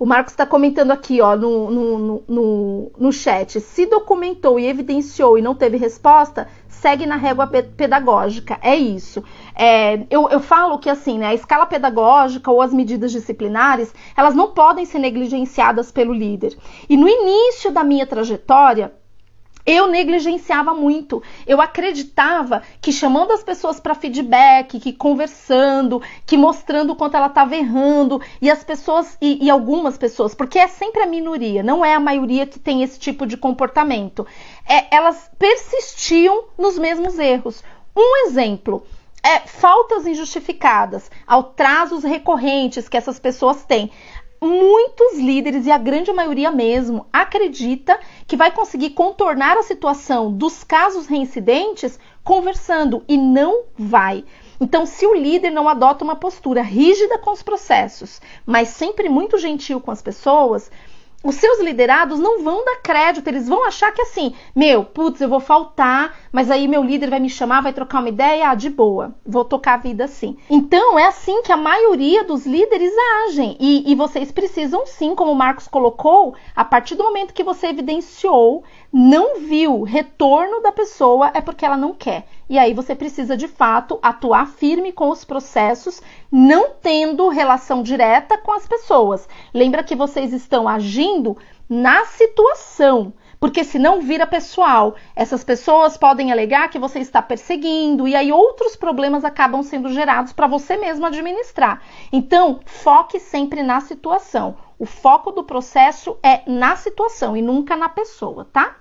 O Marcos está comentando aqui, ó, no, no, no, no chat. Se documentou e evidenciou e não teve resposta, segue na régua pedagógica. É isso. É, eu, eu, falo que assim, né, a escala pedagógica ou as medidas disciplinares, elas não podem ser negligenciadas pelo líder. E no início da minha trajetória, eu negligenciava muito. Eu acreditava que chamando as pessoas para feedback, que conversando, que mostrando o quanto ela estava errando, e as pessoas, e, e, algumas pessoas, porque é sempre a minoria, não é a maioria que tem esse tipo de comportamento. É, elas persistiam nos mesmos erros. Um exemplo. É, faltas injustificadas, atrasos recorrentes que essas pessoas têm muitos líderes, e a grande maioria mesmo, acredita que vai conseguir contornar a situação dos casos reincidentes conversando e não vai. Então, se o líder não adota uma postura rígida com os processos, mas sempre muito gentil com as pessoas, os seus liderados não vão dar crédito, eles vão achar que assim, meu, putz, eu vou faltar, mas aí meu líder vai me chamar, vai trocar uma ideia, ah, de boa, vou tocar a vida assim. Então é assim que a maioria dos líderes agem. E, e vocês precisam sim, como o Marcos colocou, a partir do momento que você evidenciou, não viu retorno da pessoa, é porque ela não quer. E aí você precisa de fato atuar firme com os processos, não tendo relação direta com as pessoas. Lembra que vocês estão agindo na situação. Porque senão vira pessoal. Essas pessoas podem alegar que você está perseguindo e aí outros problemas acabam sendo gerados para você mesmo administrar. Então, foque sempre na situação. O foco do processo é na situação e nunca na pessoa, tá?